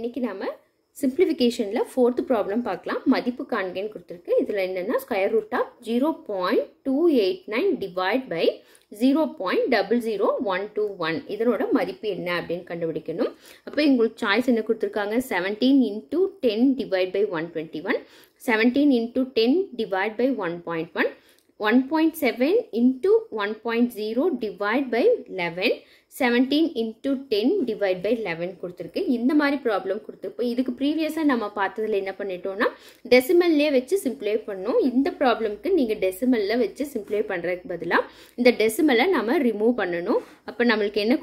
இன்றைக்கி நாம் சிம்பிளிஃபிகேஷனில் fourth problem பார்க்கலாம் மதிப்பு காண்கன்னு கொடுத்துருக்கு இதில் என்னென்னா square root of zero point two eight nine divide by zero point double zero one two one இதனோட மதிப்பு என்ன அப்படின்னு கண்டுபிடிக்கணும் அப்போ எங்களுக்கு சாய்ஸ் என்ன கொடுத்துருக்காங்க seventeen into ten divide by one twenty one seventeen into ten divide by one point one 1.7 into 1.0 divide by 11 seventeen into ten divide by eleven கொடுத்துருக்கு இந்த மாதிரி ப்ராப்ளம் கொடுத்துருப்போம் இதுக்கு ப்ரீவியஸாக நம்ம பார்த்ததில் என்ன பண்ணிட்டோம்னா டெசிமல்லே வச்சு சிம்ப்ளை பண்ணோம் இந்த ப்ராப்ளம்க்கு நீங்கள் டெசிமலில் வச்சு சிம்ப்ளை பண்ணுறதுக்கு பதிலாக இந்த டெசிமலை நம்ம ரிமூவ் பண்ணணும் அப்போ நம்மளுக்கு என்ன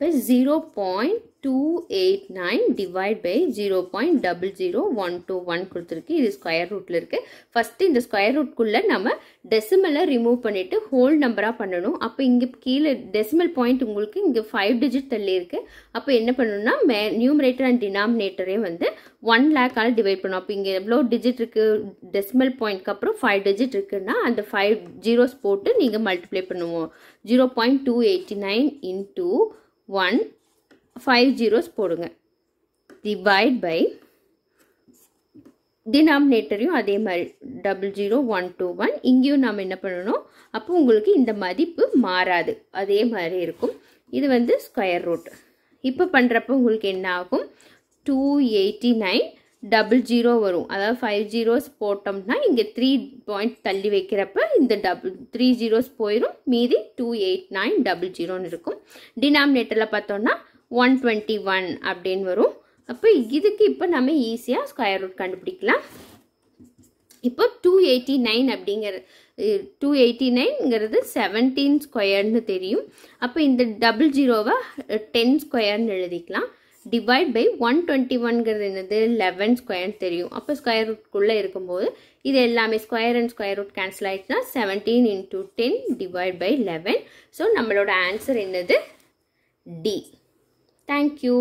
by 0.289 divide by 0.00121 கொடுத்திருக்கு இது ஸ்கொயர் rootல இருக்கு first இந்த ஸ்கொயர் ரூட்குள்ள நம்ம டெசிமலை ரிமூவ் பண்ணிட்டு whole number பண்ணணும் அப்போ இங்கு கீழே டெசிமல் பாயிண்ட் உங்களுக்கு இங்கு ஃபைவ் டிஜிட் தள்ளி இருக்கு அப்போ என்ன பண்ணணும்னா மே நியூமரேட்டர் அண்ட் டினாமினேட்டரே வந்து ஒன் லேக்கால் டிவைட் பண்ணும் அப்போ இங்கே எவ்வளோ டிஜிட் இருக்குது டெசிமல் பாயிண்ட்க்கு அப்புறம் ஃபைவ் டிஜிட் இருக்குன்னா அந்த ஃபைவ் ஜீரோஸ் போட்டு நீங்கள் multiply பண்ணுவோம் zero into two nine one five zeros போடுங்க டிவைட் பை டினாமினேட்டரையும் அதே மாதிரி double zero one two one இங்கேயும் நாம் என்ன பண்ணணும் அப்போ உங்களுக்கு இந்த மதிப்பு மாறாது அதே மாதிரி இருக்கும் இது வந்து ஸ்கொயர் ரூட் இப்போ பண்ணுறப்ப உங்களுக்கு என்ன ஆகும் two eighty nine double zero வரும் அதாவது ஃபைவ் ஜீரோஸ் போட்டோம்னா இங்கே த்ரீ பாயிண்ட் தள்ளி வைக்கிறப்ப இந்த டபுள் த்ரீ ஜீரோஸ் போயிடும் மீதி டூ எயிட் நைன் டபுள் ஜீரோன்னு இருக்கும் டினாமினேட்டரில் பார்த்தோன்னா ஒன் டுவெண்ட்டி ஒன் அப்படின்னு வரும் அப்போ இதுக்கு இப்போ நம்ம ஈஸியாக ஸ்கொயர் ரூட் கண்டுபிடிக்கலாம் இப்போ டூ எயிட்டி நைன் அப்படிங்கிற டூ எயிட்டி நைன்ங்கிறது செவன்டீன் ஸ்கொயர்னு தெரியும் அப்போ இந்த டபுள் ஜீரோவை டென் ஸ்கொயர்னு எழுதிக்கலாம் டிவைட் பை ஒன் டுவெண்ட்டி ஒன்கிறது என்னது லெவன் ஸ்கொயர்னு தெரியும் அப்போ ஸ்கொயர் ரூட்குள்ளே இருக்கும்போது இது எல்லாமே square and square root cancel ஆயிடுச்சுன்னா seventeen into ten divide by eleven so நம்மளோட ஆன்சர் என்னது டி தேங்க்யூ